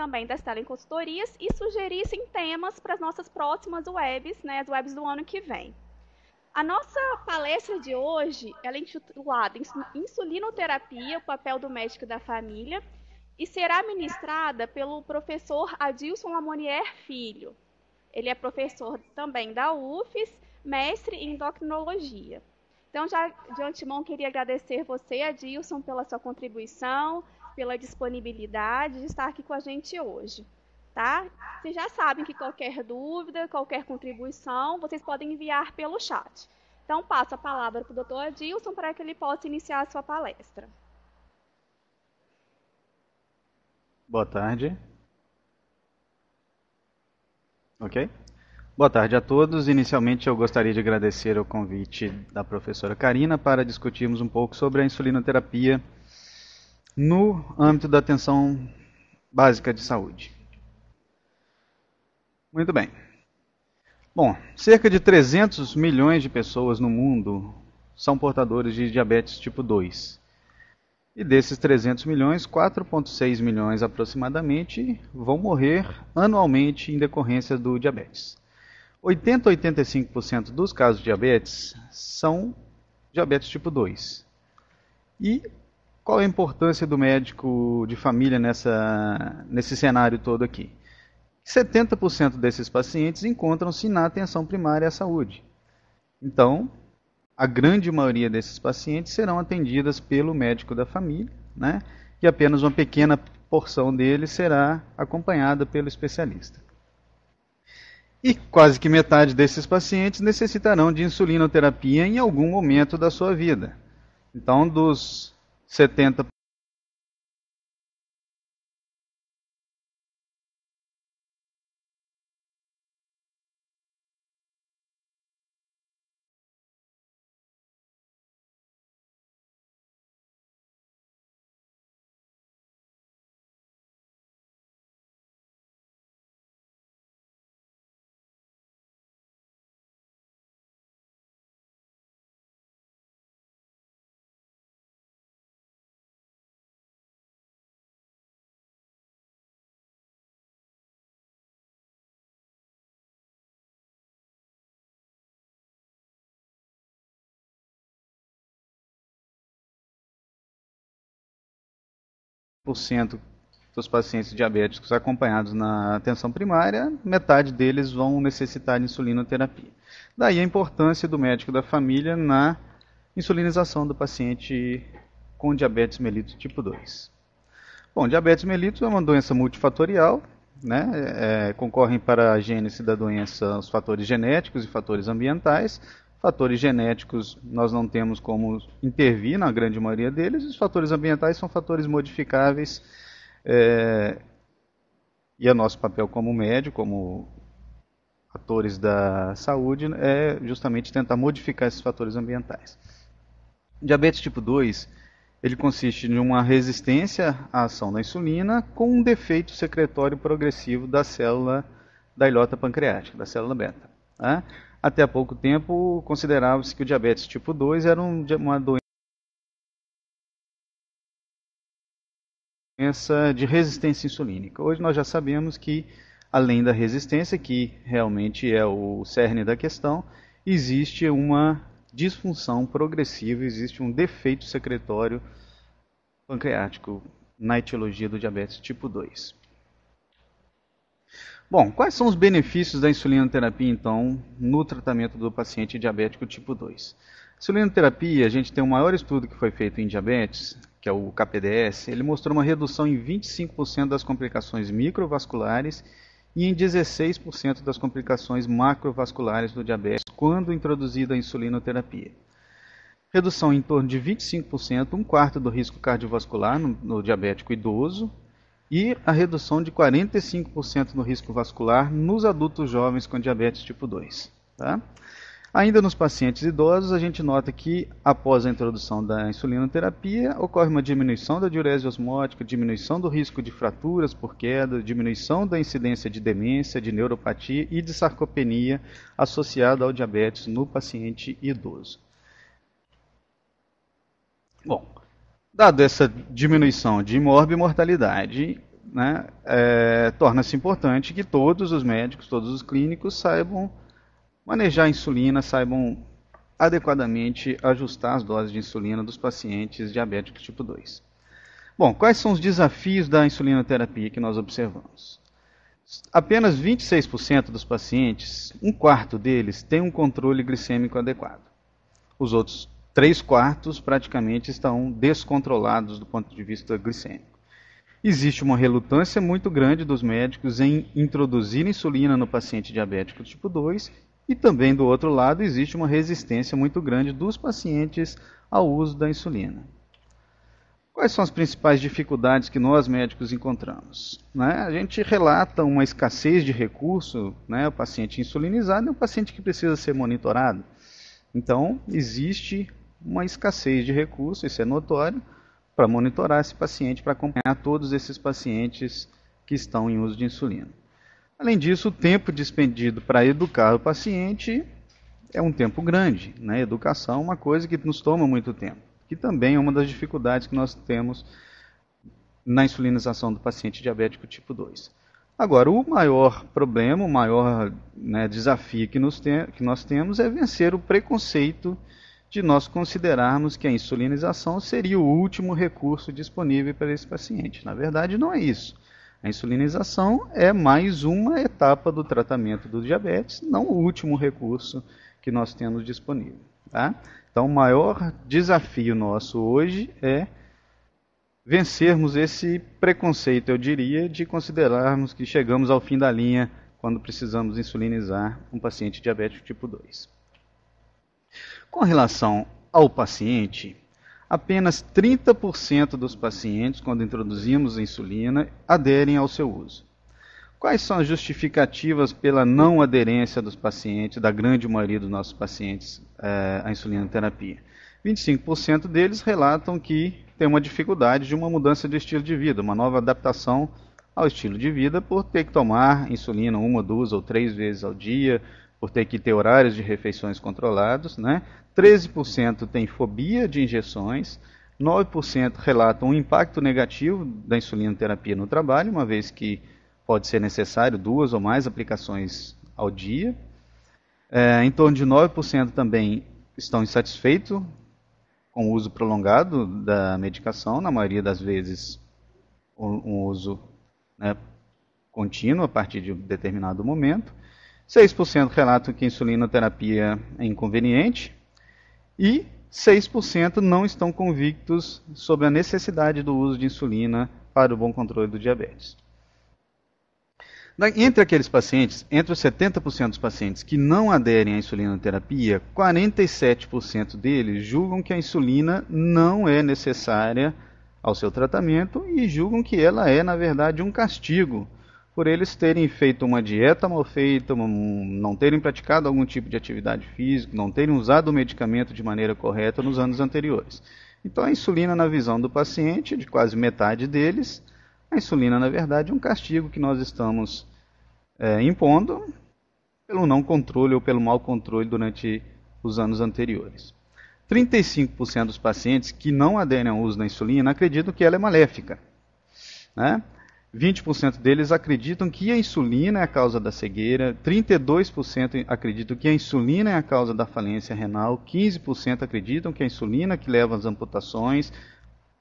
também das consultorias e sugerissem temas para as nossas próximas webs, né, as webs do ano que vem. A nossa palestra de hoje ela é intitulada Insulinoterapia, o papel do médico da família, e será ministrada pelo professor Adilson Lamonier Filho. Ele é professor também da UFES, mestre em endocrinologia. Então, já de antemão, queria agradecer você, Adilson, pela sua contribuição, pela disponibilidade de estar aqui com a gente hoje. Tá? Vocês já sabem que qualquer dúvida, qualquer contribuição, vocês podem enviar pelo chat. Então, passo a palavra para o doutor Adilson para que ele possa iniciar a sua palestra. Boa tarde. Ok? Boa tarde a todos. Inicialmente, eu gostaria de agradecer o convite da professora Karina para discutirmos um pouco sobre a insulinoterapia no âmbito da atenção básica de saúde. Muito bem. Bom, cerca de 300 milhões de pessoas no mundo são portadores de diabetes tipo 2. E desses 300 milhões, 4,6 milhões aproximadamente vão morrer anualmente em decorrência do diabetes. 80 a 85% dos casos de diabetes são diabetes tipo 2. E qual é a importância do médico de família nessa, nesse cenário todo aqui? 70% desses pacientes encontram-se na atenção primária à saúde. Então, a grande maioria desses pacientes serão atendidas pelo médico da família, né? e apenas uma pequena porção deles será acompanhada pelo especialista. E quase que metade desses pacientes necessitarão de insulinoterapia em algum momento da sua vida. Então, dos 70 dos pacientes diabéticos acompanhados na atenção primária, metade deles vão necessitar de insulinoterapia. Daí a importância do médico da família na insulinização do paciente com diabetes mellitus tipo 2. Bom, diabetes mellitus é uma doença multifatorial, né? É, é concorrem para a gênese da doença os fatores genéticos e fatores ambientais, Fatores genéticos nós não temos como intervir na grande maioria deles. Os fatores ambientais são fatores modificáveis é, e o é nosso papel como médico, como atores da saúde, né, é justamente tentar modificar esses fatores ambientais. Diabetes tipo 2, ele consiste de uma resistência à ação da insulina com um defeito secretório progressivo da célula da ilhota pancreática, da célula beta. Né? Até há pouco tempo, considerava-se que o diabetes tipo 2 era uma doença de resistência insulínica. Hoje nós já sabemos que, além da resistência, que realmente é o cerne da questão, existe uma disfunção progressiva, existe um defeito secretório pancreático na etiologia do diabetes tipo 2. Bom, quais são os benefícios da insulinoterapia, então, no tratamento do paciente diabético tipo 2? Insulinoterapia, a gente tem o maior estudo que foi feito em diabetes, que é o KPDS, ele mostrou uma redução em 25% das complicações microvasculares e em 16% das complicações macrovasculares do diabetes quando introduzida a insulinoterapia. Redução em torno de 25%, um quarto do risco cardiovascular no, no diabético idoso, e a redução de 45% no risco vascular nos adultos jovens com diabetes tipo 2. Tá? Ainda nos pacientes idosos, a gente nota que após a introdução da insulinoterapia, ocorre uma diminuição da diurese osmótica, diminuição do risco de fraturas por queda, diminuição da incidência de demência, de neuropatia e de sarcopenia associada ao diabetes no paciente idoso. Bom, Dado essa diminuição de morbimortalidade, né, é, torna-se importante que todos os médicos, todos os clínicos saibam manejar a insulina, saibam adequadamente ajustar as doses de insulina dos pacientes diabéticos tipo 2. Bom, quais são os desafios da insulinoterapia que nós observamos? Apenas 26% dos pacientes, um quarto deles, tem um controle glicêmico adequado. Os outros três quartos praticamente estão descontrolados do ponto de vista glicêmico. Existe uma relutância muito grande dos médicos em introduzir insulina no paciente diabético tipo 2 e também do outro lado existe uma resistência muito grande dos pacientes ao uso da insulina. Quais são as principais dificuldades que nós médicos encontramos? Né? A gente relata uma escassez de recurso, né? o paciente insulinizado é um paciente que precisa ser monitorado. Então, existe uma escassez de recursos, isso é notório, para monitorar esse paciente, para acompanhar todos esses pacientes que estão em uso de insulina. Além disso, o tempo despendido para educar o paciente é um tempo grande. Né? Educação é uma coisa que nos toma muito tempo, que também é uma das dificuldades que nós temos na insulinização do paciente diabético tipo 2. Agora, o maior problema, o maior né, desafio que, nos tem, que nós temos é vencer o preconceito de nós considerarmos que a insulinização seria o último recurso disponível para esse paciente. Na verdade, não é isso. A insulinização é mais uma etapa do tratamento do diabetes, não o último recurso que nós temos disponível. Tá? Então, o maior desafio nosso hoje é vencermos esse preconceito, eu diria, de considerarmos que chegamos ao fim da linha quando precisamos insulinizar um paciente diabético tipo 2. Com relação ao paciente, apenas 30% dos pacientes, quando introduzimos a insulina, aderem ao seu uso. Quais são as justificativas pela não aderência dos pacientes, da grande maioria dos nossos pacientes, eh, à insulina terapia? 25% deles relatam que tem uma dificuldade de uma mudança de estilo de vida, uma nova adaptação ao estilo de vida por ter que tomar insulina uma, duas ou três vezes ao dia, por ter que ter horários de refeições controlados, né? 13% tem fobia de injeções, 9% relatam um impacto negativo da insulinoterapia no trabalho, uma vez que pode ser necessário duas ou mais aplicações ao dia. É, em torno de 9% também estão insatisfeitos com o uso prolongado da medicação, na maioria das vezes um uso né, contínuo a partir de um determinado momento. 6% relatam que a insulinoterapia é inconveniente e 6% não estão convictos sobre a necessidade do uso de insulina para o bom controle do diabetes. Entre aqueles pacientes, entre os 70% dos pacientes que não aderem à insulinoterapia, 47% deles julgam que a insulina não é necessária ao seu tratamento e julgam que ela é, na verdade, um castigo por eles terem feito uma dieta mal feita, não terem praticado algum tipo de atividade física, não terem usado o medicamento de maneira correta nos anos anteriores. Então, a insulina, na visão do paciente, de quase metade deles, a insulina, na verdade, é um castigo que nós estamos é, impondo pelo não controle ou pelo mau controle durante os anos anteriores. 35% dos pacientes que não aderem ao uso da insulina acreditam que ela é maléfica. Né? 20% deles acreditam que a insulina é a causa da cegueira, 32% acreditam que a insulina é a causa da falência renal, 15% acreditam que a insulina que leva às amputações,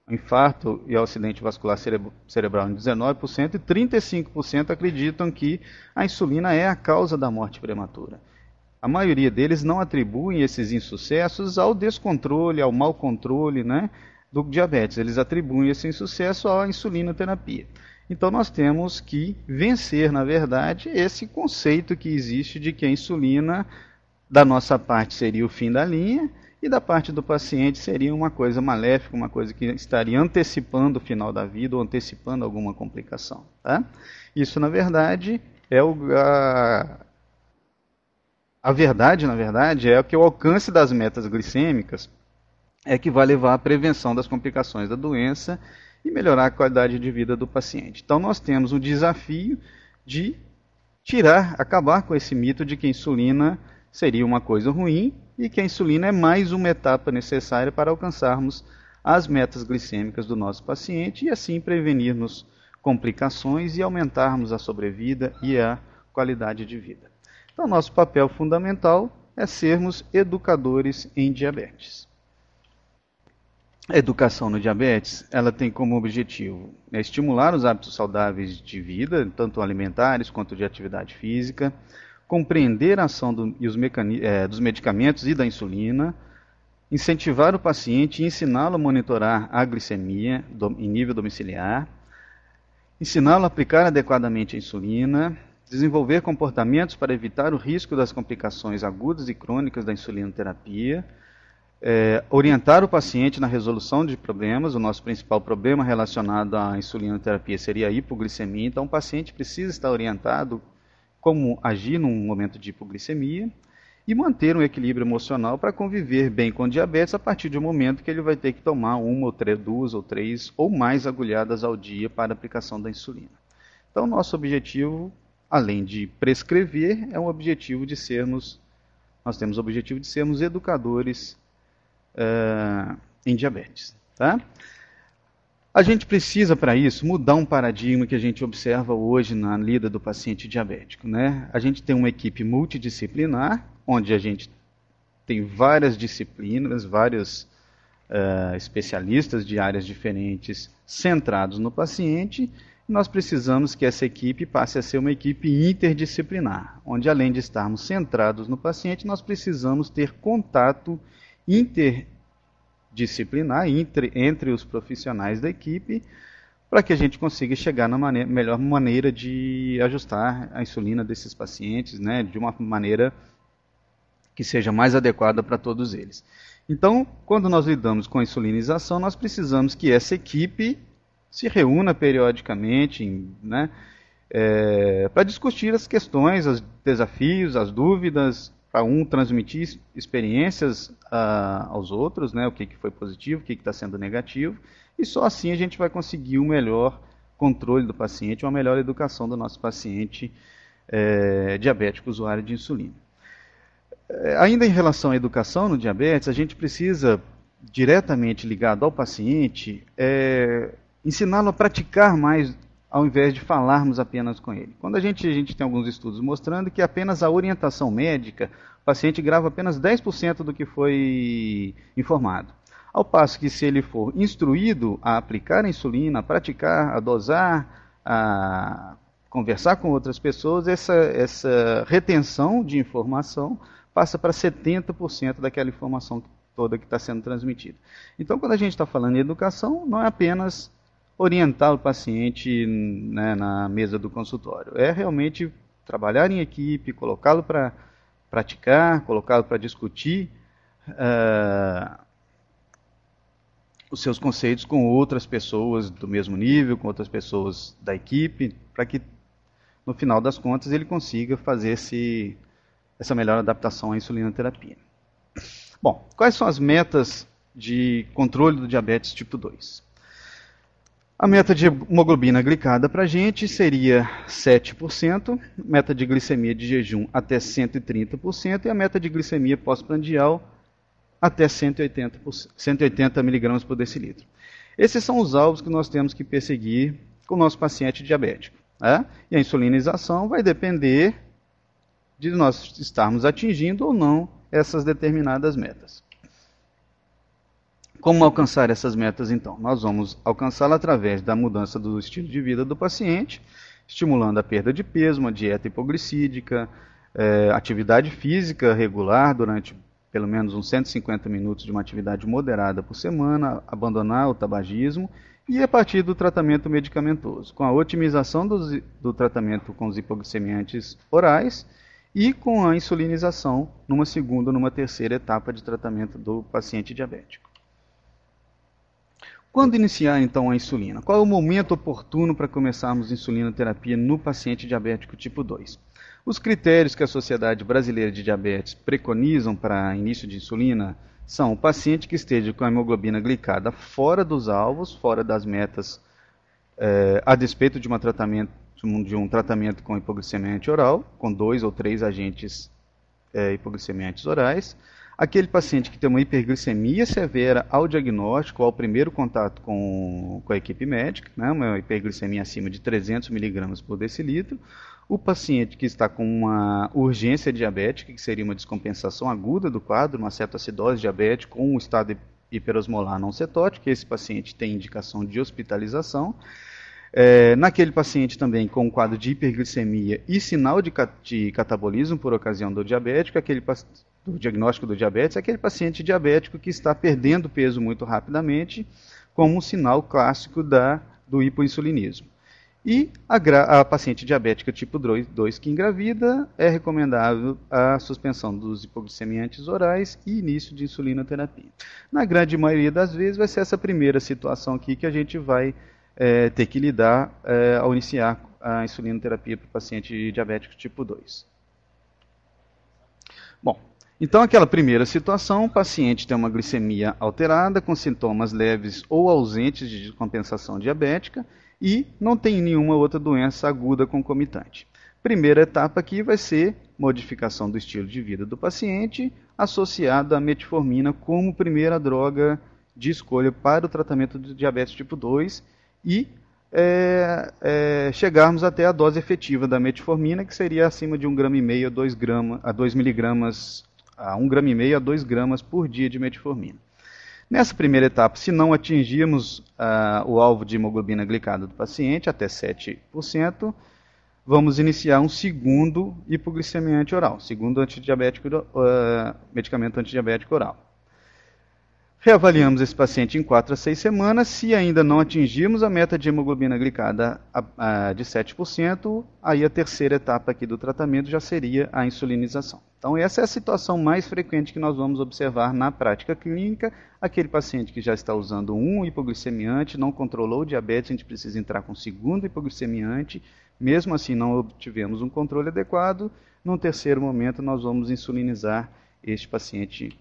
infarto e ao acidente vascular cerebro, cerebral em 19% e 35% acreditam que a insulina é a causa da morte prematura. A maioria deles não atribuem esses insucessos ao descontrole, ao mau controle, né? do diabetes. Eles atribuem esse insucesso à insulinoterapia. Então nós temos que vencer, na verdade, esse conceito que existe de que a insulina da nossa parte seria o fim da linha e da parte do paciente seria uma coisa maléfica, uma coisa que estaria antecipando o final da vida ou antecipando alguma complicação. Tá? Isso, na verdade, é o, a, a verdade, na verdade, é que o alcance das metas glicêmicas é que vai levar à prevenção das complicações da doença e melhorar a qualidade de vida do paciente. Então nós temos o desafio de tirar, acabar com esse mito de que a insulina seria uma coisa ruim e que a insulina é mais uma etapa necessária para alcançarmos as metas glicêmicas do nosso paciente e assim prevenirmos complicações e aumentarmos a sobrevida e a qualidade de vida. Então, nosso papel fundamental é sermos educadores em diabetes. A educação no diabetes, ela tem como objetivo né, estimular os hábitos saudáveis de vida, tanto alimentares quanto de atividade física, compreender a ação do, e os mecan, é, dos medicamentos e da insulina, incentivar o paciente e ensiná-lo a monitorar a glicemia do, em nível domiciliar, ensiná-lo a aplicar adequadamente a insulina, desenvolver comportamentos para evitar o risco das complicações agudas e crônicas da insulinoterapia, é, orientar o paciente na resolução de problemas. O nosso principal problema relacionado à insulinoterapia seria a hipoglicemia. Então, o paciente precisa estar orientado como agir num momento de hipoglicemia e manter um equilíbrio emocional para conviver bem com diabetes a partir do momento que ele vai ter que tomar uma ou três, duas ou três ou mais agulhadas ao dia para aplicação da insulina. Então, nosso objetivo, além de prescrever, é um objetivo de sermos nós temos o objetivo de sermos educadores uh, em diabetes. Tá? A gente precisa, para isso, mudar um paradigma que a gente observa hoje na lida do paciente diabético. Né? A gente tem uma equipe multidisciplinar, onde a gente tem várias disciplinas, vários uh, especialistas de áreas diferentes centrados no paciente, nós precisamos que essa equipe passe a ser uma equipe interdisciplinar, onde além de estarmos centrados no paciente, nós precisamos ter contato interdisciplinar entre, entre os profissionais da equipe para que a gente consiga chegar na maneira, melhor maneira de ajustar a insulina desses pacientes, né, de uma maneira que seja mais adequada para todos eles. Então, quando nós lidamos com a insulinização, nós precisamos que essa equipe se reúna periodicamente, né, é, para discutir as questões, os desafios, as dúvidas, para um transmitir experiências ah, aos outros, né, o que, que foi positivo, o que está sendo negativo, e só assim a gente vai conseguir o um melhor controle do paciente, uma melhor educação do nosso paciente é, diabético usuário de insulina. Eh, ainda em relação à educação no diabetes, a gente precisa, diretamente ligado ao paciente, é, ensiná-lo a praticar mais ao invés de falarmos apenas com ele. Quando a gente, a gente tem alguns estudos mostrando que apenas a orientação médica, o paciente grava apenas 10% do que foi informado. Ao passo que se ele for instruído a aplicar a insulina, a praticar, a dosar, a conversar com outras pessoas, essa, essa retenção de informação passa para 70% daquela informação toda que está sendo transmitida. Então, quando a gente está falando em educação, não é apenas orientar o paciente né, na mesa do consultório. É realmente trabalhar em equipe, colocá-lo para praticar, colocá-lo para discutir uh, os seus conceitos com outras pessoas do mesmo nível, com outras pessoas da equipe, para que no final das contas ele consiga fazer esse, essa melhor adaptação à insulina terapia Bom, quais são as metas de controle do diabetes tipo 2? A meta de hemoglobina glicada para a gente seria 7%, meta de glicemia de jejum até 130% e a meta de glicemia pós-prandial até 180, 180 mg por decilitro. Esses são os alvos que nós temos que perseguir com o nosso paciente diabético. Né? E a insulinização vai depender de nós estarmos atingindo ou não essas determinadas metas. Como alcançar essas metas então? Nós vamos alcançá-la através da mudança do estilo de vida do paciente, estimulando a perda de peso, uma dieta hipoglicídica, é, atividade física regular durante pelo menos uns 150 minutos de uma atividade moderada por semana, abandonar o tabagismo e a partir do tratamento medicamentoso, com a otimização do, do tratamento com os hipoglicemiantes orais e com a insulinização numa segunda ou numa terceira etapa de tratamento do paciente diabético. Quando iniciar então a insulina? Qual é o momento oportuno para começarmos insulinoterapia no paciente diabético tipo 2? Os critérios que a Sociedade Brasileira de Diabetes preconizam para início de insulina são o paciente que esteja com a hemoglobina glicada fora dos alvos, fora das metas, eh, a despeito de, uma tratamento, de um tratamento com hipoglicemia oral, com dois ou três agentes eh, hipoglicemiantes orais Aquele paciente que tem uma hiperglicemia severa ao diagnóstico, ao primeiro contato com, com a equipe médica, né, uma hiperglicemia acima de 300 mg por decilitro, o paciente que está com uma urgência diabética, que seria uma descompensação aguda do quadro, uma cetoacidose diabética ou um estado hiperosmolar não cetótico, esse paciente tem indicação de hospitalização. É, naquele paciente também com um quadro de hiperglicemia e sinal de, catabolismo por ocasião do diabético, aquele do diagnóstico do diabetes é aquele paciente diabético que está perdendo peso muito rapidamente, como um sinal clássico da, do hipoinsulinismo. E a, a paciente diabética tipo 2 que engravida é recomendável a suspensão dos hipoglicemiantes orais e início de insulinoterapia. Na grande maioria das vezes vai ser essa primeira situação aqui que a gente vai é, ter que lidar é, ao iniciar a insulinoterapia para o paciente diabético tipo 2. Bom, então, aquela primeira situação, o paciente tem uma glicemia alterada, com sintomas leves ou ausentes de descompensação diabética e não tem nenhuma outra doença aguda concomitante. Primeira etapa aqui vai ser modificação do estilo de vida do paciente, associado à metformina como primeira droga de escolha para o tratamento do diabetes tipo 2 e é, é, chegarmos até a dose efetiva da metformina, que seria acima de 1,5 grama a 2 miligramas a 1,5 grama a 2 gramas por dia de metformina. Nessa primeira etapa, se não atingirmos ah, o alvo de hemoglobina glicada do paciente, até 7%, vamos iniciar um segundo hipoglicemiante oral, segundo antidiabético, ah, medicamento antidiabético oral. Reavaliamos esse paciente em 4 a 6 semanas. Se ainda não atingirmos a meta de hemoglobina glicada de 7%, aí a terceira etapa aqui do tratamento já seria a insulinização. Então, essa é a situação mais frequente que nós vamos observar na prática clínica. Aquele paciente que já está usando um hipoglicemiante, não controlou o diabetes, a gente precisa entrar com o segundo hipoglicemiante. Mesmo assim, não obtivemos um controle adequado. Num terceiro momento, nós vamos insulinizar este paciente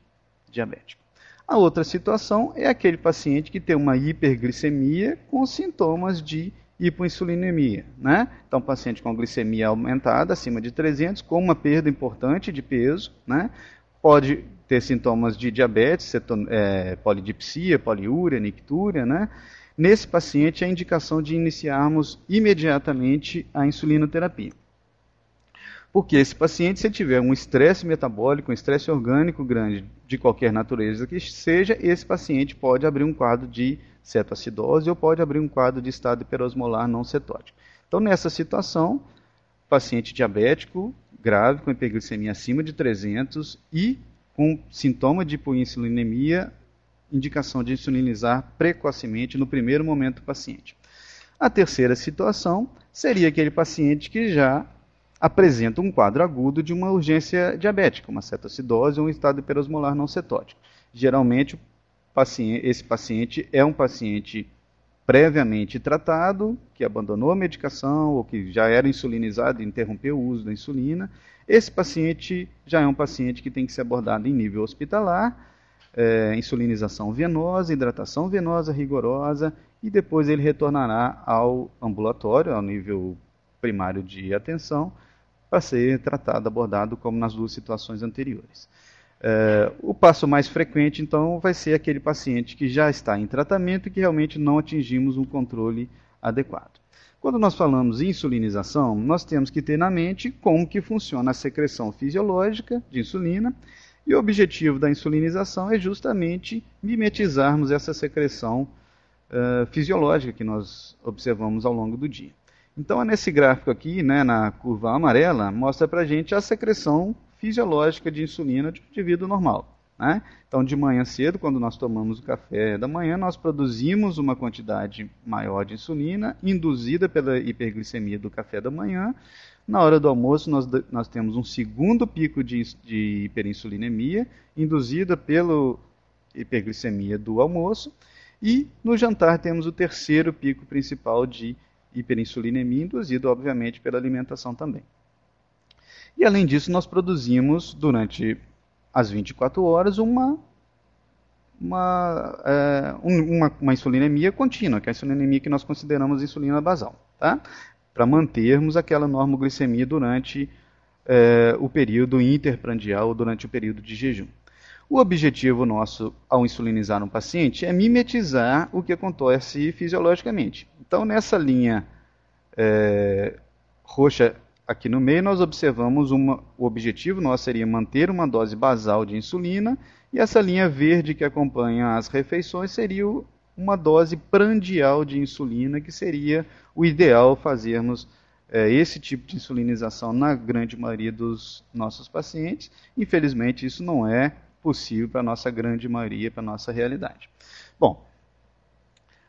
diabético. A outra situação é aquele paciente que tem uma hiperglicemia com sintomas de hipoinsulinemia, né? Então, paciente com glicemia aumentada acima de 300, com uma perda importante de peso, né? Pode ter sintomas de diabetes, ceton, é, polidipsia, poliúria, nictúria, né? Nesse paciente, a é indicação de iniciarmos imediatamente a insulinoterapia. Porque esse paciente, se ele tiver um estresse metabólico, um estresse orgânico grande, de qualquer natureza que seja, esse paciente pode abrir um quadro de cetoacidose ou pode abrir um quadro de estado hiperosmolar não cetótico. Então, nessa situação, paciente diabético grave com hiperglicemia acima de 300 e com sintoma de hipoinsulinemia, indicação de insulinizar precocemente no primeiro momento do paciente. A terceira situação seria aquele paciente que já apresenta um quadro agudo de uma urgência diabética, uma cetacidose ou um estado hiperosmolar não cetótico. Geralmente, esse paciente é um paciente previamente tratado, que abandonou a medicação ou que já era insulinizado e interrompeu o uso da insulina. Esse paciente já é um paciente que tem que ser abordado em nível hospitalar, é, insulinização venosa, hidratação venosa rigorosa e depois ele retornará ao ambulatório, ao nível primário de atenção, para ser tratado, abordado como nas duas situações anteriores. É, o passo mais frequente, então, vai ser aquele paciente que já está em tratamento e que realmente não atingimos um controle adequado. Quando nós falamos em insulinização, nós temos que ter na mente como que funciona a secreção fisiológica de insulina, e o objetivo da insulinização é justamente mimetizarmos essa secreção uh, fisiológica que nós observamos ao longo do dia. Então, é nesse gráfico aqui, né, na curva amarela, mostra para gente a secreção fisiológica de insulina de um indivíduo normal. Né? Então, de manhã cedo, quando nós tomamos o café da manhã, nós produzimos uma quantidade maior de insulina, induzida pela hiperglicemia do café da manhã. Na hora do almoço, nós, nós temos um segundo pico de, de hiperinsulinemia, induzida pela hiperglicemia do almoço. E no jantar, temos o terceiro pico principal de hiperinsulinemia induzida, obviamente, pela alimentação também. E além disso, nós produzimos durante as 24 horas uma, uma, é, uma, uma insulinemia contínua, que é a insulinemia que nós consideramos insulina basal, tá? para mantermos aquela normoglicemia durante é, o período interprandial, ou durante o período de jejum. O objetivo nosso ao insulinizar um paciente é mimetizar o que acontece fisiologicamente. Então, nessa linha é, roxa aqui no meio, nós observamos uma, o objetivo nosso seria manter uma dose basal de insulina, e essa linha verde que acompanha as refeições seria uma dose prandial de insulina, que seria o ideal fazermos é, esse tipo de insulinização na grande maioria dos nossos pacientes. Infelizmente, isso não é possível para a nossa grande maioria, para a nossa realidade. Bom,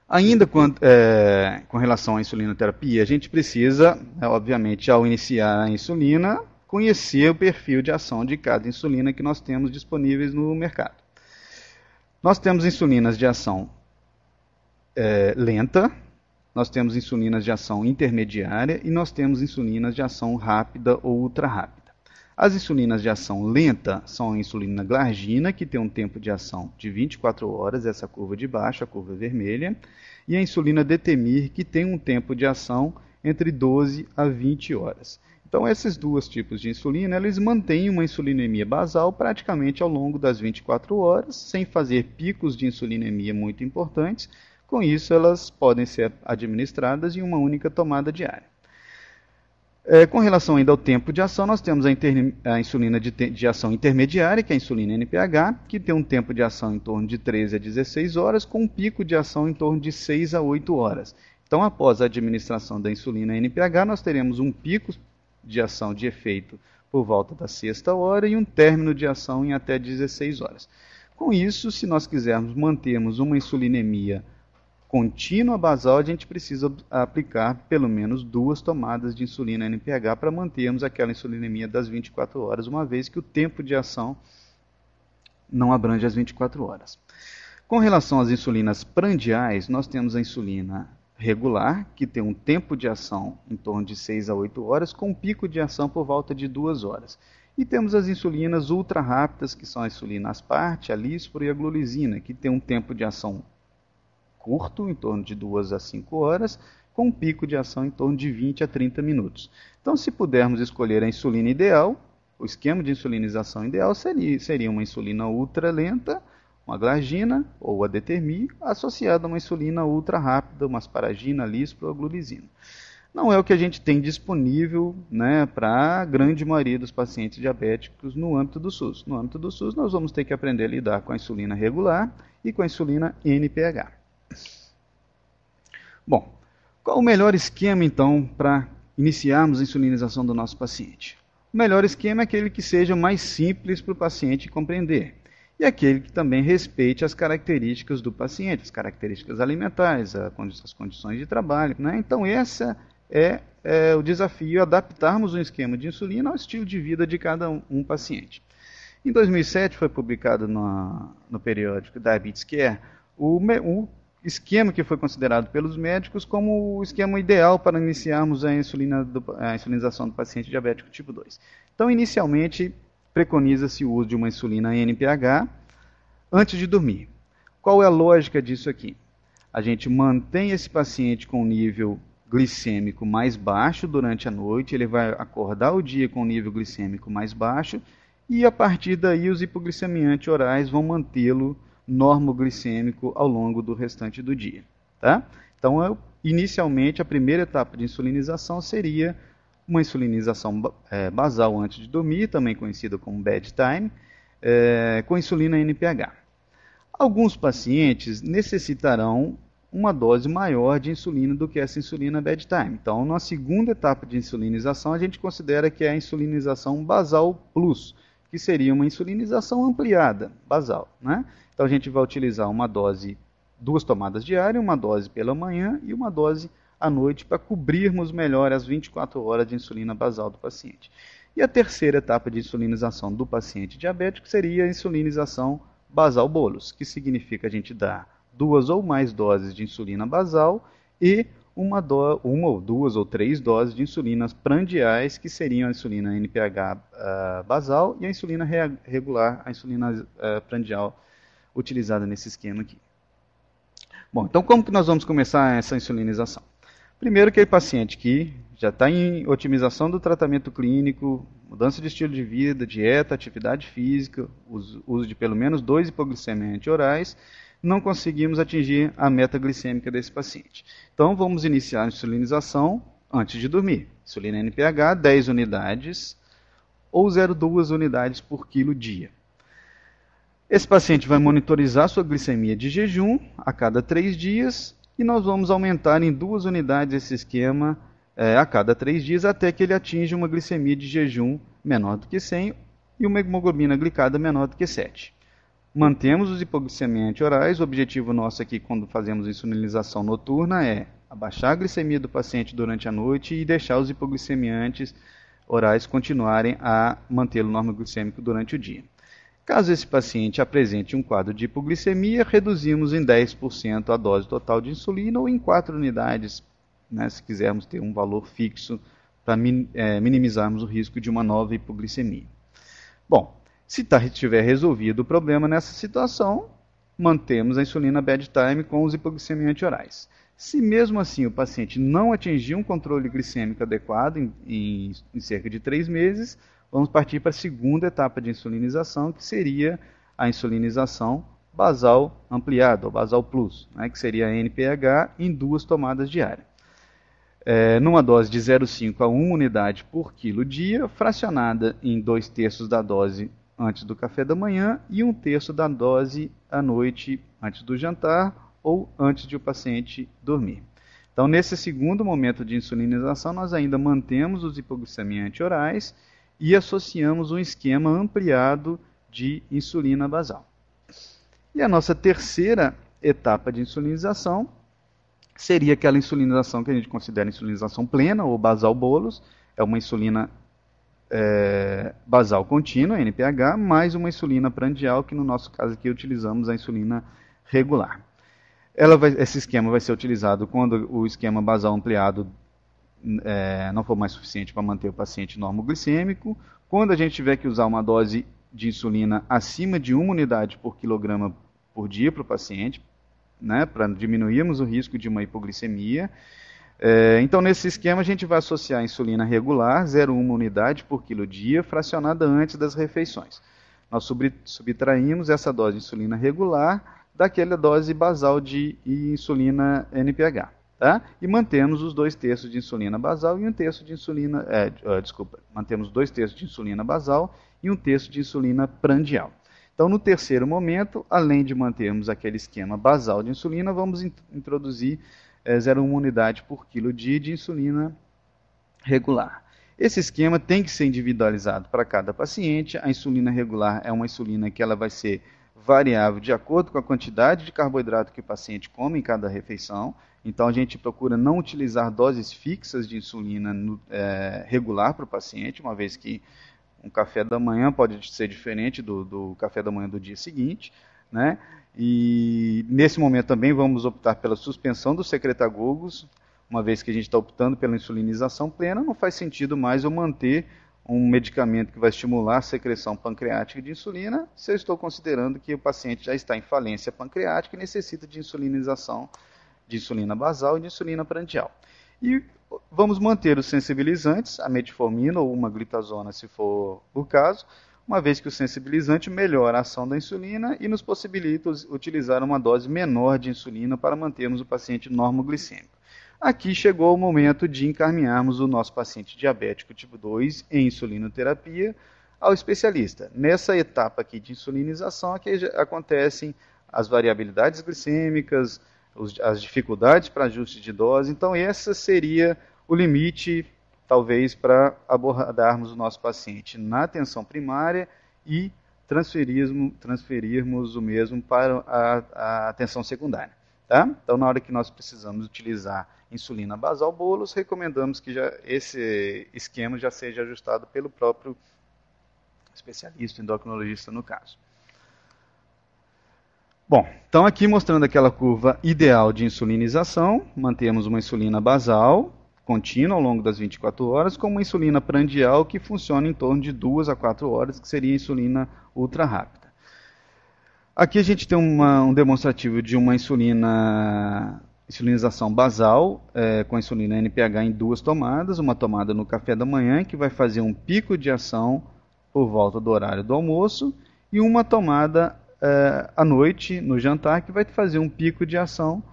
ainda com, é, com relação à insulinoterapia, a gente precisa, né, obviamente, ao iniciar a insulina, conhecer o perfil de ação de cada insulina que nós temos disponíveis no mercado. Nós temos insulinas de ação é, lenta, nós temos insulinas de ação intermediária e nós temos insulinas de ação rápida ou ultra rápida. As insulinas de ação lenta são a insulina glargina, que tem um tempo de ação de 24 horas, essa curva de baixo, a curva vermelha, e a insulina detemir, que tem um tempo de ação entre 12 a 20 horas. Então, esses dois tipos de insulina, eles mantêm uma insulinemia basal praticamente ao longo das 24 horas, sem fazer picos de insulinemia muito importantes. Com isso, elas podem ser administradas em uma única tomada diária. É, com relação ainda ao tempo de ação, nós temos a, a insulina de, de, ação intermediária, que é a insulina NPH, que tem um tempo de ação em torno de 13 a 16 horas, com um pico de ação em torno de 6 a 8 horas. Então, após a administração da insulina NPH, nós teremos um pico de ação de efeito por volta da sexta hora e um término de ação em até 16 horas. Com isso, se nós quisermos mantermos uma insulinemia contínua basal, a gente precisa aplicar pelo menos duas tomadas de insulina NPH para mantermos aquela insulinemia das 24 horas, uma vez que o tempo de ação não abrange as 24 horas. Com relação às insulinas prandiais, nós temos a insulina regular, que tem um tempo de ação em torno de 6 a 8 horas, com um pico de ação por volta de 2 horas. E temos as insulinas ultra rápidas, que são a insulina asparte, a lispro e a glulizina, que tem um tempo de ação curto, em torno de 2 a 5 horas, com um pico de ação em torno de 20 a 30 minutos. Então, se pudermos escolher a insulina ideal, o esquema de insulinização ideal seria, seria uma insulina ultra lenta, uma glargina ou a determi, associada a uma insulina ultra rápida, uma asparagina, lispro ou glulizina. Não é o que a gente tem disponível né, para a grande maioria dos pacientes diabéticos no âmbito do SUS. No âmbito do SUS, nós vamos ter que aprender a lidar com a insulina regular e com a insulina NPH. Bom, qual o melhor esquema então para iniciarmos a insulinização do nosso paciente? O melhor esquema é aquele que seja mais simples para o paciente compreender e aquele que também respeite as características do paciente, as características alimentares, as condições de trabalho. Né? Então, esse é, é, o desafio, adaptarmos um esquema de insulina ao estilo de vida de cada um, um paciente. Em 2007, foi publicado no, no periódico Diabetes Care o, o esquema que foi considerado pelos médicos como o esquema ideal para iniciarmos a, insulina do, a insulinização do paciente diabético tipo 2. Então, inicialmente, preconiza-se o uso de uma insulina NPH antes de dormir. Qual é a lógica disso aqui? A gente mantém esse paciente com um nível glicêmico mais baixo durante a noite, ele vai acordar o dia com um nível glicêmico mais baixo, e a partir daí os hipoglicemiantes orais vão mantê-lo normoglicêmico ao longo do restante do dia. Tá? Então, eu, inicialmente, a primeira etapa de insulinização seria uma insulinização é, basal antes de dormir, também conhecida como bedtime, é, com insulina NPH. Alguns pacientes necessitarão uma dose maior de insulina do que essa insulina bedtime. Então, na segunda etapa de insulinização, a gente considera que é a insulinização basal plus, que seria uma insulinização ampliada, basal. Né? Então a gente vai utilizar uma dose, duas tomadas diárias, uma dose pela manhã e uma dose à noite para cobrirmos melhor as 24 horas de insulina basal do paciente. E a terceira etapa de insulinização do paciente diabético seria a insulinização basal bolos, que significa a gente dar duas ou mais doses de insulina basal e uma, do, uma ou duas ou três doses de insulinas prandiais, que seriam a insulina NPH uh, ah, basal e a insulina re regular, a insulina uh, prandial utilizada nesse esquema aqui. Bom, então como que nós vamos começar essa insulinização? Primeiro que é o paciente que já está em otimização do tratamento clínico, mudança de estilo de vida, dieta, atividade física, uso, uso de pelo menos dois hipoglicemiantes orais, não conseguimos atingir a meta glicêmica desse paciente. Então vamos iniciar a insulinização antes de dormir. Insulina NPH, 10 unidades ou 0,2 unidades por quilo dia. Esse paciente vai monitorizar sua glicemia de jejum a cada três dias e nós vamos aumentar em duas unidades esse esquema é, a cada três dias até que ele atinja uma glicemia de jejum menor do que 100 e uma hemoglobina glicada menor do que 7. Mantemos os hipoglicemiantes orais. O objetivo nosso aqui, quando fazemos insulinização noturna, é abaixar a glicemia do paciente durante a noite e deixar os hipoglicemiantes orais continuarem a mantê-lo norma durante o dia. Caso esse paciente apresente um quadro de hipoglicemia, reduzimos em 10% a dose total de insulina ou em 4 unidades, né, se quisermos ter um valor fixo para é, minimizarmos o risco de uma nova hipoglicemia. Bom, se tá, tiver resolvido o problema nessa situação, mantemos a insulina bedtime com os hipoglicemiantes orais. Se mesmo assim o paciente não atingir um controle glicêmico adequado em, em, em cerca de 3 meses, vamos partir para a segunda etapa de insulinização, que seria a insulinização basal ampliada, ou basal plus, né, que seria a NPH em duas tomadas diárias. É, numa dose de 0,5 a 1 unidade por quilo dia, fracionada em 2 terços da dose antes do café da manhã e 1 um terço da dose à noite antes do jantar ou antes de o paciente dormir. Então, nesse segundo momento de insulinização, nós ainda mantemos os hipoglicemiantes orais e associamos um esquema ampliado de insulina basal. E a nossa terceira etapa de insulinização seria aquela insulinização que a gente considera insulinização plena ou basal bolos, é uma insulina é, basal contínua, NPH, mais uma insulina prandial, que no nosso caso aqui utilizamos a insulina regular. Vai, esse esquema vai ser utilizado quando o esquema basal ampliado é, não for mais suficiente para manter o paciente normoglicêmico. Quando a gente tiver que usar uma dose de insulina acima de uma unidade por quilograma por dia para o paciente, né, para diminuirmos o risco de uma hipoglicemia. É, então, nesse esquema, a gente vai associar a insulina regular, 0,1 unidade por quilo dia, fracionada antes das refeições. Nós subtraímos essa dose de insulina regular daquela dose basal de insulina NPH. Tá? E mantemos os dois terços de insulina basal e um terço de insulina, é, ah, desculpa, mantemos dois terços de insulina basal e um terço de insulina prandial. Então, no terceiro momento, além de mantermos aquele esquema basal de insulina, vamos in introduzir é, eh, 0,1 unidade por quilo de insulina regular. Esse esquema tem que ser individualizado para cada paciente. A insulina regular é uma insulina que ela vai ser variável de acordo com a quantidade de carboidrato que o paciente come em cada refeição. Então, a gente procura não utilizar doses fixas de insulina no, é, regular para o paciente, uma vez que um café da manhã pode ser diferente do, do café da manhã do dia seguinte. Né? E nesse momento também vamos optar pela suspensão dos secretagogos, uma vez que a gente está optando pela insulinização plena, não faz sentido mais eu manter um medicamento que vai estimular a secreção pancreática de insulina, se eu estou considerando que o paciente já está em falência pancreática e necessita de insulinização de insulina basal e de insulina prandial. E vamos manter os sensibilizantes, a metformina ou uma glitazona, se for o caso, uma vez que o sensibilizante melhora a ação da insulina e nos possibilita utilizar uma dose menor de insulina para mantermos o paciente normoglicêmico. Aqui chegou o momento de encaminharmos o nosso paciente diabético tipo 2 em insulinoterapia ao especialista. Nessa etapa aqui de insulinização, aqui acontecem as variabilidades glicêmicas, as dificuldades para ajuste de dose. Então, esse seria o limite, talvez, para abordarmos o nosso paciente na atenção primária e transferirmos, o mesmo para a, a atenção secundária. Tá? Então, na hora que nós precisamos utilizar insulina basal bolos, recomendamos que já esse esquema já seja ajustado pelo próprio especialista, endocrinologista no caso. Bom, então aqui mostrando aquela curva ideal de insulinização, mantemos uma insulina basal contínua ao longo das 24 horas, com uma insulina prandial que funciona em torno de 2 a 4 horas, que seria a insulina ultra rápida. Aqui a gente tem uma, um demonstrativo de uma insulina insulinização basal é, com a insulina NPH em duas tomadas, uma tomada no café da manhã que vai fazer um pico de ação por volta do horário do almoço e uma tomada é, à noite no jantar que vai fazer um pico de ação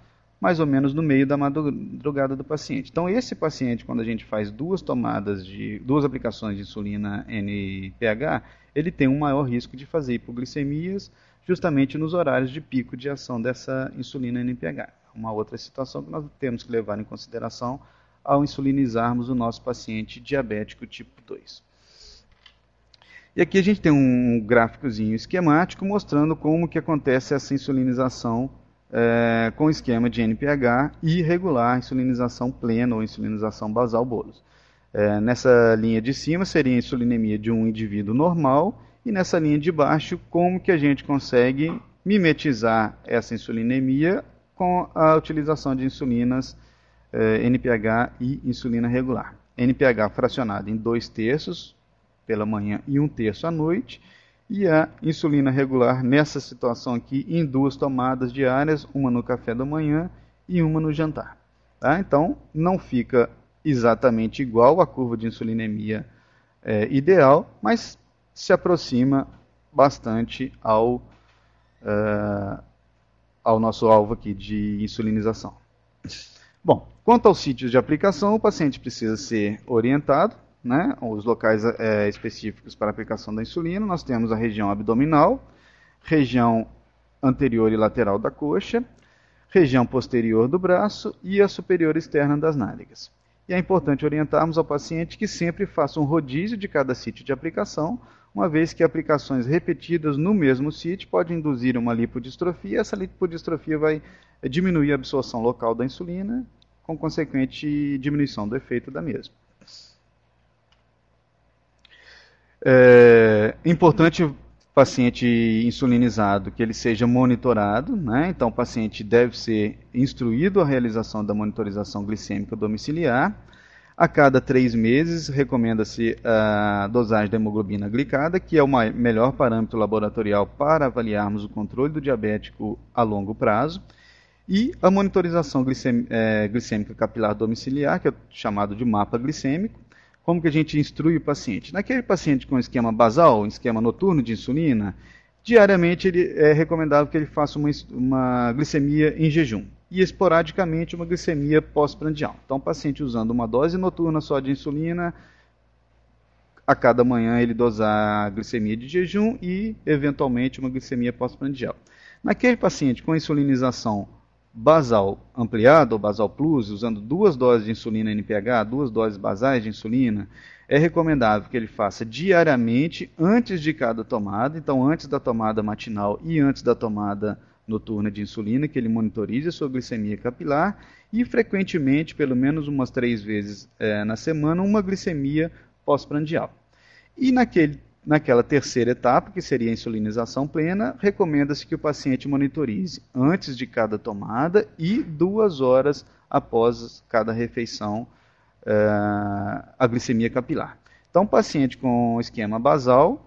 mais ou menos no meio da madrugada do paciente. Então esse paciente, quando a gente faz duas tomadas de duas aplicações de insulina NPH, ele tem um maior risco de fazer hipoglicemias justamente nos horários de pico de ação dessa insulina NPH uma outra situação que nós temos que levar em consideração ao insulinizarmos o nosso paciente diabético tipo 2. E aqui a gente tem um gráficozinho esquemático mostrando como que acontece essa insulinização é, com esquema de NPH irregular, insulinização plena ou insulinização basal bolos. É, nessa linha de cima seria a insulinemia de um indivíduo normal e nessa linha de baixo como que a gente consegue mimetizar essa insulinemia com a utilização de insulinas eh, NPH e insulina regular. NPH fracionada em dois terços pela manhã e um terço à noite, e a insulina regular nessa situação aqui em duas tomadas diárias, uma no café da manhã e uma no jantar. Tá? Então, não fica exatamente igual à curva de insulinemia é, ideal, mas se aproxima bastante ao eh, ao nosso alvo aqui de insulinização. Bom, quanto aos sítios de aplicação, o paciente precisa ser orientado, né, os locais é, específicos para aplicação da insulina. Nós temos a região abdominal, região anterior e lateral da coxa, região posterior do braço e a superior externa das nádegas. E é importante orientarmos ao paciente que sempre faça um rodízio de cada sítio de aplicação, uma vez que aplicações repetidas no mesmo sítio podem induzir uma lipodistrofia, essa lipodistrofia vai eh, diminuir a absorção local da insulina, com consequente diminuição do efeito da mesma. É importante paciente insulinizado que ele seja monitorado, né? então o paciente deve ser instruído à realização da monitorização glicêmica domiciliar a cada três meses, recomenda-se a dosagem da hemoglobina glicada, que é o melhor parâmetro laboratorial para avaliarmos o controle do diabético a longo prazo. E a monitorização é, glicêmica capilar domiciliar, que é chamado de mapa glicêmico. Como que a gente instrui o paciente? Naquele paciente com esquema basal, esquema noturno de insulina, diariamente ele é recomendável que ele faça uma, uma glicemia em jejum e esporadicamente uma glicemia pós-prandial. Então, o paciente usando uma dose noturna só de insulina, a cada manhã ele dosar glicemia de jejum e, eventualmente, uma glicemia pós-prandial. Naquele paciente com insulinização basal ampliada ou basal plus, usando duas doses de insulina NPH, duas doses basais de insulina, é recomendável que ele faça diariamente antes de cada tomada, então antes da tomada matinal e antes da tomada noturna de insulina que ele monitorize a sua glicemia capilar e frequentemente, pelo menos umas três vezes é, na semana, uma glicemia pós-prandial. E naquele, naquela terceira etapa, que seria a insulinização plena, recomenda-se que o paciente monitorize antes de cada tomada e duas horas após cada refeição é, a glicemia capilar. Então, paciente com esquema basal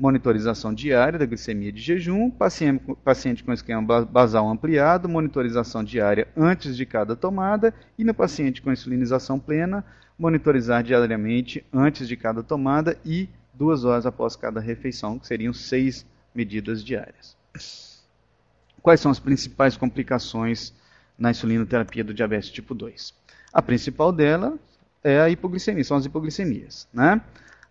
monitorização diária da glicemia de jejum, paciente com esquema basal ampliado, monitorização diária antes de cada tomada, e no paciente com insulinização plena, monitorizar diariamente antes de cada tomada e duas horas após cada refeição, que seriam seis medidas diárias. Quais são as principais complicações na insulinoterapia do diabetes tipo 2? A principal dela é a hipoglicemia, são as hipoglicemias, né?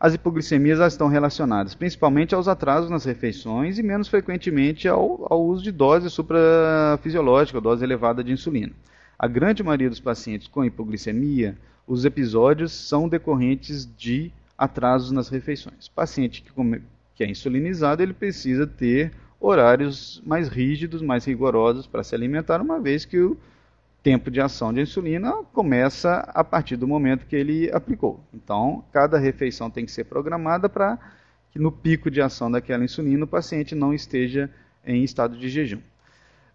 As hipoglicemias estão relacionadas principalmente aos atrasos nas refeições e menos frequentemente ao, ao uso de dose suprafisiológica, dose elevada de insulina. A grande maioria dos pacientes com hipoglicemia, os episódios são decorrentes de atrasos nas refeições. Paciente que, come, que é insulinizado, ele precisa ter horários mais rígidos, mais rigorosos para se alimentar, uma vez que o tempo de ação de insulina começa a partir do momento que ele aplicou. Então, cada refeição tem que ser programada para que no pico de ação daquela insulina o paciente não esteja em estado de jejum.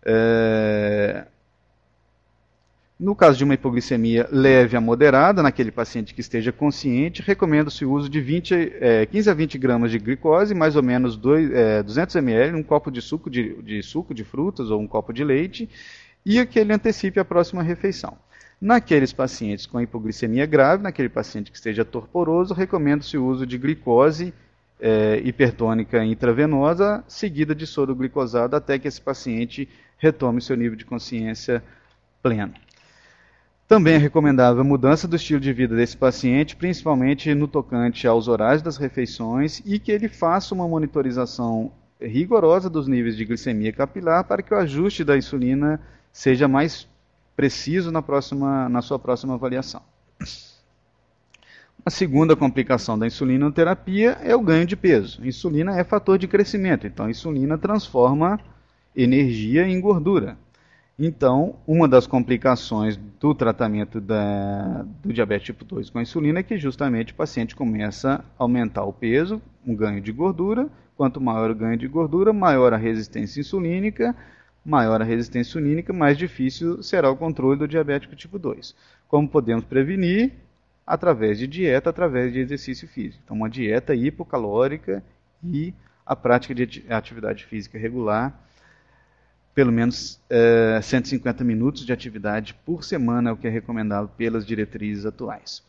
É... No caso de uma hipoglicemia leve a moderada, naquele paciente que esteja consciente, recomenda-se o uso de 20, é, 15 a 20 gramas de glicose, mais ou menos 2, é, 200 ml, um copo de suco de, de suco de frutas ou um copo de leite, e que ele antecipe a próxima refeição. Naqueles pacientes com hipoglicemia grave, naquele paciente que esteja torporoso, recomenda-se o uso de glicose é, hipertônica intravenosa, seguida de soro glicosado, até que esse paciente retome seu nível de consciência pleno. Também é recomendável a mudança do estilo de vida desse paciente, principalmente no tocante aos horários das refeições, e que ele faça uma monitorização rigorosa dos níveis de glicemia capilar para que o ajuste da insulina seja mais preciso na, próxima, na sua próxima avaliação. A segunda complicação da insulinoterapia é o ganho de peso. insulina é fator de crescimento, então a insulina transforma energia em gordura. Então, uma das complicações do tratamento da, do diabetes tipo 2 com a insulina é que justamente o paciente começa a aumentar o peso, um ganho de gordura. Quanto maior o ganho de gordura, maior a resistência insulínica, maior a resistência unínica, mais difícil será o controle do diabético tipo 2. Como podemos prevenir? Através de dieta, através de exercício físico. Então, uma dieta hipocalórica e a prática de atividade física regular, pelo menos é, 150 minutos de atividade por semana é o que é recomendado pelas diretrizes atuais.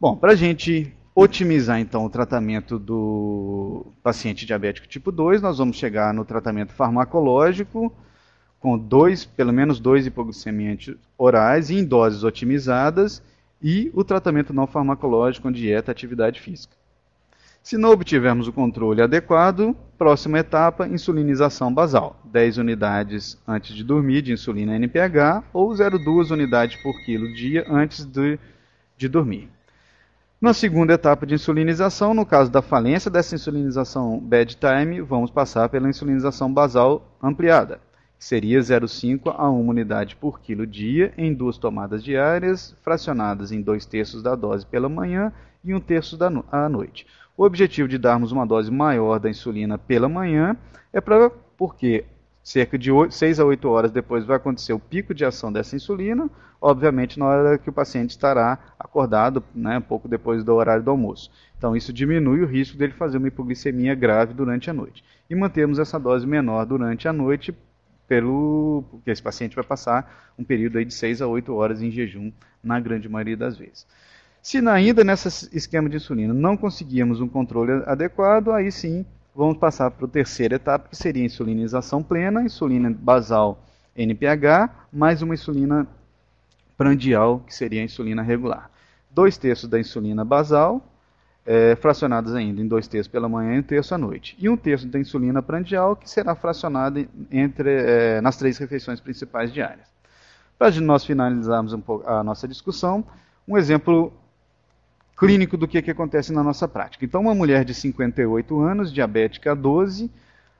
Bom, para a gente otimizar então o tratamento do paciente diabético tipo 2, nós vamos chegar no tratamento farmacológico, com dois, pelo menos dois hipoglicemiantes orais e em doses otimizadas e o tratamento não farmacológico com dieta e é atividade física. Se não obtivermos o controle adequado, próxima etapa, insulinização basal. 10 unidades antes de dormir de insulina NPH ou 0,2 unidades por quilo dia antes de, de dormir. Na segunda etapa de insulinização, no caso da falência dessa insulinização bedtime, vamos passar pela insulinização basal ampliada seria 0,5 a 1 unidade por quilo dia em duas tomadas diárias, fracionadas em dois terços da dose pela manhã e um terço da no à noite. O objetivo de darmos uma dose maior da insulina pela manhã é para porque cerca de 8, 6 a 8 horas depois vai acontecer o pico de ação dessa insulina, obviamente na hora que o paciente estará acordado, né, um pouco depois do horário do almoço. Então isso diminui o risco dele fazer uma hipoglicemia grave durante a noite. E mantemos essa dose menor durante a noite pelo porque esse paciente vai passar um período aí de 6 a 8 horas em jejum na grande maioria das vezes. Se ainda nesse esquema de insulina não conseguirmos um controle adequado, aí sim vamos passar para a terceira etapa, que seria a insulinização plena, insulina basal NPH, mais uma insulina prandial, que seria a insulina regular. Dois terços da insulina basal, é, fracionadas ainda em dois terços pela manhã e um terço à noite. E um terço da insulina prandial que será fracionada entre, é, nas três refeições principais diárias. Para nós finalizarmos um a nossa discussão, um exemplo clínico do que, que acontece na nossa prática. Então, uma mulher de 58 anos, diabética 12,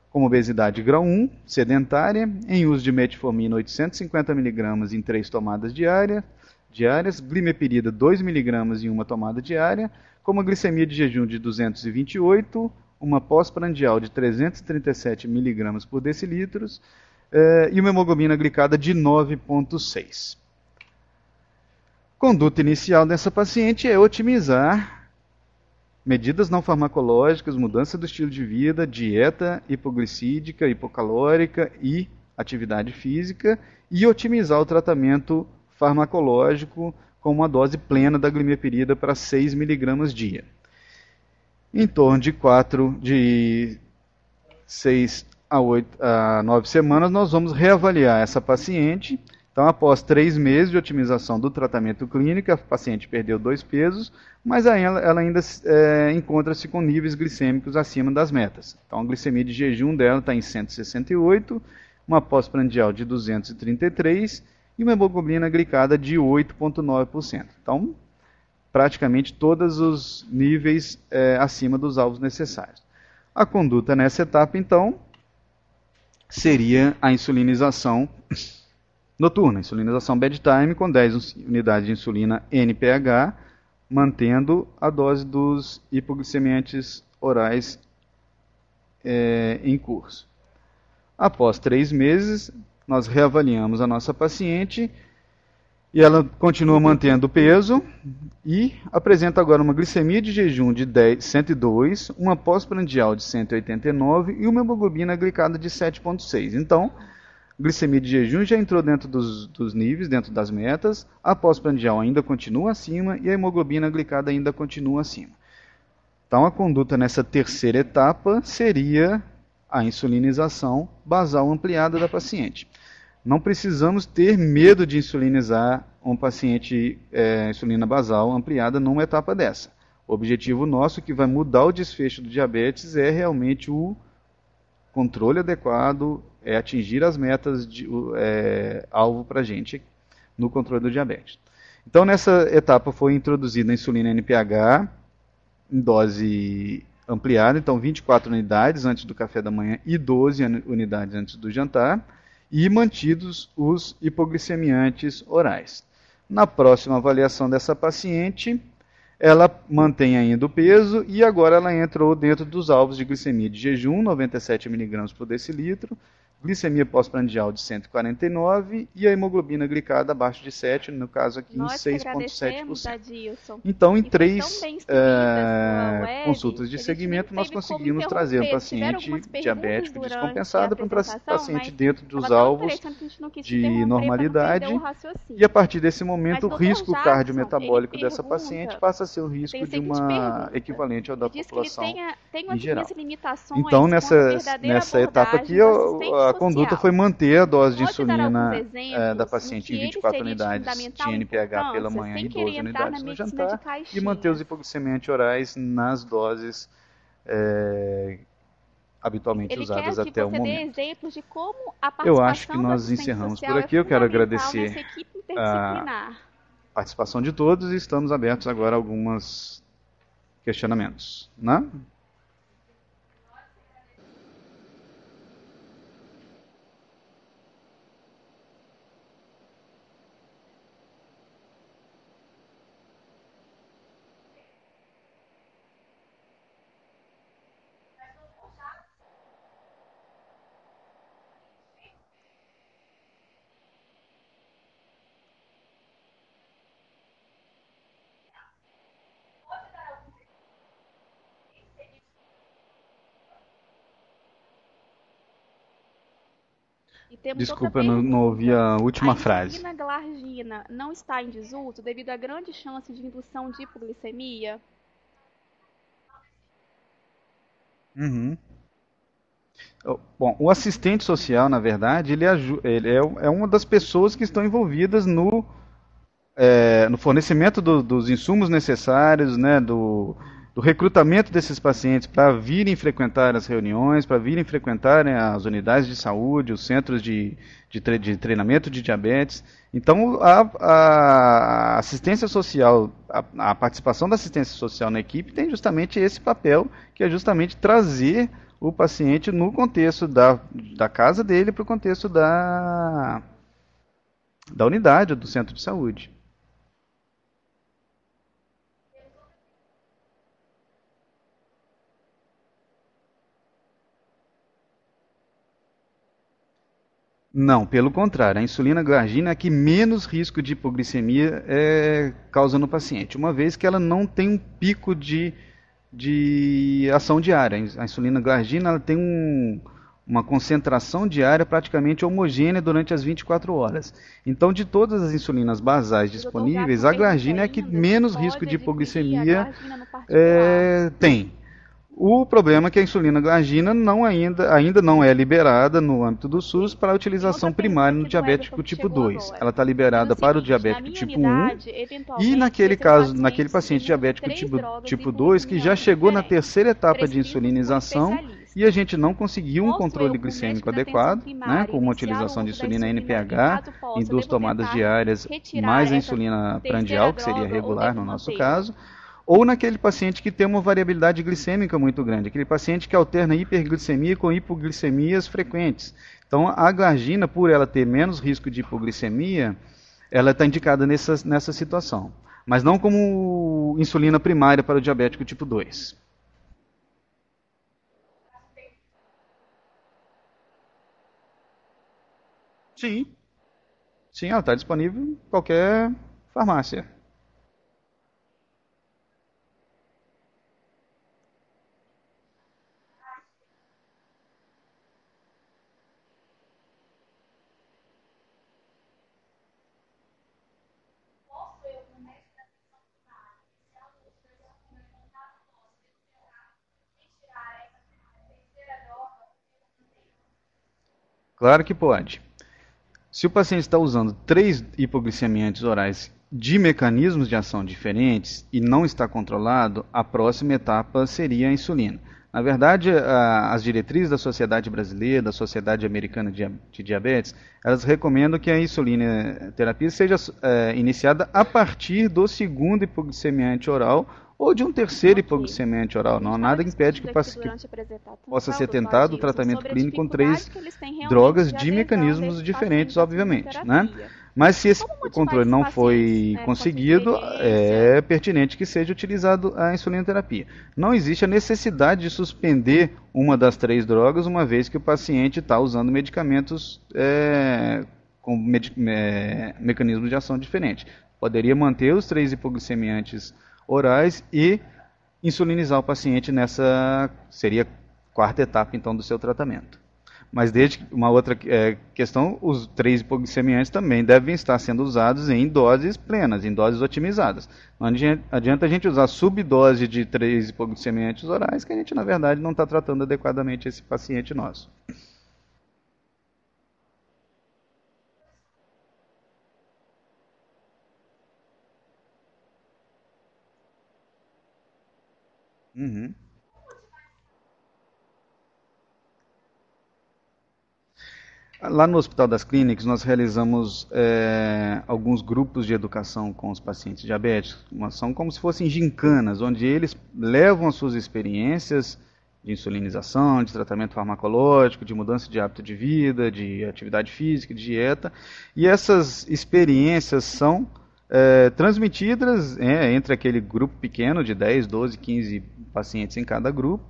com obesidade grau 1, sedentária, em uso de metformina 850mg em três tomadas diárias, diárias glimepirida 2mg em uma tomada diária, com uma glicemia de jejum de 228, uma pós-prandial de 337 miligramas por decilitros eh, e uma hemoglobina glicada de 9,6. Conduta inicial dessa paciente é otimizar medidas não farmacológicas, mudança do estilo de vida, dieta hipoglicídica, hipocalórica e atividade física e otimizar o tratamento farmacológico com uma dose plena da glimepirida para 6 miligramas dia. Em torno de 4 de 6 a, 8, a 9 semanas, nós vamos reavaliar essa paciente. Então, após 3 meses de otimização do tratamento clínico, a paciente perdeu 2 pesos, mas ela, ela ainda é, encontra-se com níveis glicêmicos acima das metas. Então, a glicemia de jejum dela está em 168, uma pós-prandial de 233 e uma hemoglobina glicada de 8,9%. Então, praticamente todos os níveis é, acima dos alvos necessários. A conduta nessa etapa, então, seria a insulinização noturna, insulinização bedtime com 10 unidades de insulina NPH, mantendo a dose dos hipoglicemiantes orais é, em curso. Após três meses, nós reavaliamos a nossa paciente e ela continua mantendo o peso e apresenta agora uma glicemia de jejum de 10, 102, uma pós-prandial de 189 e uma hemoglobina glicada de 7,6. Então, glicemia de jejum já entrou dentro dos, dos níveis, dentro das metas, a pós-prandial ainda continua acima e a hemoglobina glicada ainda continua acima. Então, a conduta nessa terceira etapa seria a insulinização basal ampliada da paciente. Não precisamos ter medo de insulinizar um paciente é, insulina basal ampliada numa etapa dessa. O objetivo nosso que vai mudar o desfecho do diabetes é realmente o controle adequado, é atingir as metas de é, alvo para a gente no controle do diabetes. Então, nessa etapa foi introduzida a insulina NPH em dose ampliada, então 24 unidades antes do café da manhã e 12 unidades antes do jantar, e mantidos os hipoglicemiantes orais. Na próxima avaliação dessa paciente, ela mantém ainda o peso e agora ela entrou dentro dos alvos de glicemia de jejum, 97 mg por decilitro, glicemia pós-prandial de 149 e a hemoglobina glicada abaixo de 7, no caso aqui Nós em 6,7%. Então, em e três é, consultas de segmento, nós conseguimos trazer um paciente diabético descompensado para um paciente dentro dos é alvos de normalidade. E a partir desse momento, o risco cardiometabólico dessa paciente passa a ser o risco de uma equivalente ao da população tem em geral. Então, nessa, nessa etapa aqui, a, a conduta foi manter a dose de insulina é, da paciente em 24 unidades de NPH pela manhã e 12 unidades no jantar e manter os hipoglicemiantes orais nas doses é, habitualmente Ele usadas até o momento. Eu acho que nós encerramos por é aqui. É Eu quero agradecer a participação de todos e estamos abertos agora a alguns questionamentos, né? Desculpa, eu não, não ouvi a última a frase. A glargina não está em desuso devido à grande chance de indução de hipoglicemia? Uhum. Bom, o assistente social, na verdade, ele, ele é, é, uma das pessoas que estão envolvidas no, é, no fornecimento do, dos insumos necessários, né, do, do recrutamento desses pacientes para virem frequentar as reuniões, para virem frequentar né, as unidades de saúde, os centros de, de, tre de treinamento de diabetes. Então, a, a assistência social, a, a participação da assistência social na equipe tem justamente esse papel, que é justamente trazer o paciente no contexto da, da casa dele para o contexto da, da unidade, do centro de saúde. Não, pelo contrário, a insulina glargina é a que menos risco de hipoglicemia é, causa no paciente, uma vez que ela não tem um pico de, de ação diária. A insulina glargina tem um, uma concentração diária praticamente homogênea durante as 24 horas. Então, de todas as insulinas basais disponíveis, a glargina é a que menos risco de hipoglicemia é, tem. O problema é que a insulina glargina não ainda, ainda não é liberada no âmbito do SUS para utilização primária no diabético tipo 2. Ela está liberada então, é para o diabético tipo 1 e naquele caso, naquele paciente diabético tipo, tipo 2 que tá já chegou na terceira etapa de insulinização e a gente não conseguiu um controle glicêmico adequado, né, com uma utilização de insulina NPH em duas tomadas diárias, mais a insulina prandial, que seria regular no nosso caso, ou naquele paciente que tem uma variabilidade glicêmica muito grande, aquele paciente que alterna hiperglicemia com hipoglicemias frequentes. Então, a glargina, por ela ter menos risco de hipoglicemia, ela está indicada nessa, nessa situação, mas não como insulina primária para o diabético tipo 2. Sim. Sim, ela está disponível em qualquer farmácia. Claro que pode. Se o paciente está usando três hipoglicemiantes orais de mecanismos de ação diferentes e não está controlado, a próxima etapa seria a insulina. Na verdade, as diretrizes da Sociedade Brasileira, da Sociedade Americana de Diabetes, elas recomendam que a insulina terapia seja é, iniciada a partir do segundo hipoglicemiante oral ou de um terceiro hipossemente oral não. há Nada impede que o paciente possa ser tentado o tratamento clínico com três drogas de mecanismos diferentes, obviamente, né? Mas se esse controle não foi né, conseguido, é pertinente que seja utilizado a insulinoterapia. Não existe a necessidade de suspender uma das três drogas, uma vez que o paciente está usando medicamentos é, com me, é, mecanismos de ação diferentes. Poderia manter os três hipoglicemiantes orais e insulinizar o paciente nessa seria quarta etapa então do seu tratamento. Mas desde uma outra é, questão, os três hipoglicemiantes também devem estar sendo usados em doses plenas, em doses otimizadas. Não adianta a gente usar subdose de três hipoglicemiantes orais que a gente na verdade não está tratando adequadamente esse paciente nosso. Uhum. Lá no Hospital das Clínicas, nós realizamos é, alguns grupos de educação com os pacientes diabéticos. São como se fossem gincanas, onde eles levam as suas experiências de insulinização, de tratamento farmacológico, de mudança de hábito de vida, de atividade física, de dieta. E essas experiências são é, transmitidas é, entre aquele grupo pequeno de 10, 12, 15 pacientes em cada grupo.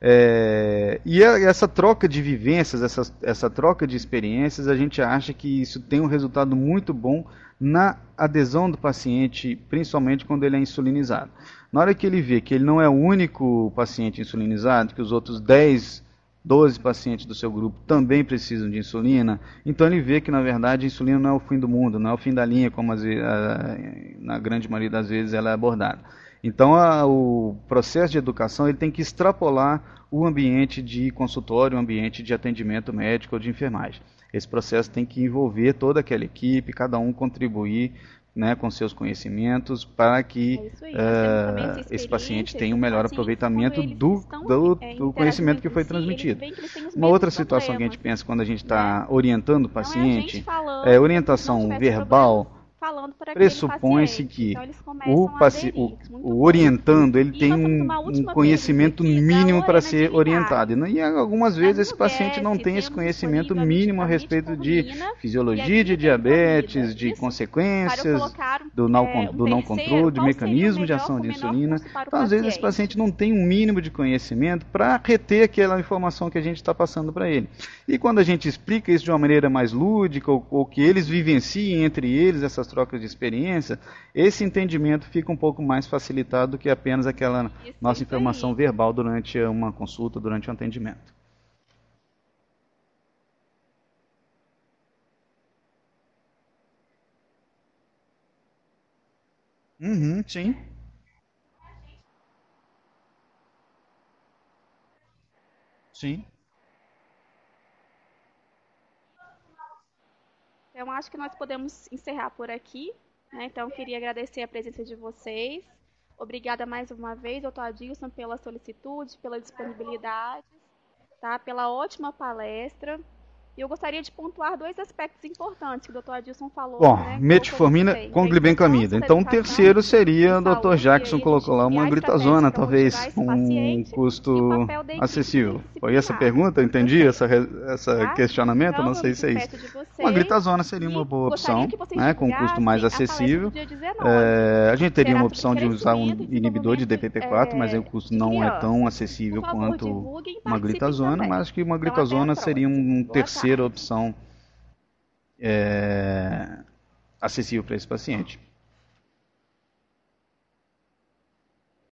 É, e a, essa troca de vivências, essa, essa troca de experiências, a gente acha que isso tem um resultado muito bom na adesão do paciente, principalmente quando ele é insulinizado. Na hora que ele vê que ele não é o único paciente insulinizado, que os outros 10 12 pacientes do seu grupo também precisam de insulina, então ele vê que na verdade a insulina não é o fim do mundo, não é o fim da linha, como as, a, na grande maioria das vezes ela é abordada. Então, a, o processo de educação ele tem que extrapolar o ambiente de consultório, o ambiente de atendimento médico ou de enfermagem. Esse processo tem que envolver toda aquela equipe, cada um contribuir né, com seus conhecimentos para que é uh, esse paciente tenha um melhor aproveitamento do, do, é, do conhecimento que foi transmitido. Uma outra situação problemas. que a gente pensa quando a gente está né? orientando o é paciente é, falando, é orientação verbal falando aquele Pressupõe-se que então, o, paci... o, o orientando ele e tem um, um conhecimento é mínimo para ser orientado. E algumas vezes esse paciente não tem esse conhecimento mínimo a respeito de fisiologia de diabetes, de consequências do não, é, do não controle, de mecanismo de ação de insulina. Então, às vezes, esse paciente não tem um mínimo de conhecimento para reter aquela informação que a gente está passando para ele. E quando a gente explica isso de uma maneira mais lúdica, ou, ou que eles vivenciem entre eles essas trocas de experiência, esse entendimento fica um pouco mais facilitado do que apenas aquela Isso nossa informação aí. verbal durante uma consulta, durante um atendimento. Uhum, sim. Sim. Então, acho que nós podemos encerrar por aqui. Né? Então, queria agradecer a presença de vocês. Obrigada mais uma vez, doutor Adilson, pela solicitude, pela disponibilidade, tá? pela ótima palestra. E eu gostaria de pontuar dois aspectos importantes que o Dr. Adilson falou. Bom, né, metformina com glibenclamida. Então, o terceiro seria, o Dr. Jackson colocou lá uma gritazona, talvez, com um custo acessível. Foi essa pergunta? Entendi essa, essa tá? questionamento? Então, não sei se é isso. Uma gritazona seria uma boa opção, né, com um custo mais acessível. é, a gente teria uma opção de usar um inibidor de DPP-4, é, mas aí o custo não é tão acessível quanto uma glitazona, mas acho que uma então, glitazona seria um terceiro terceira opção é, acessível para esse paciente.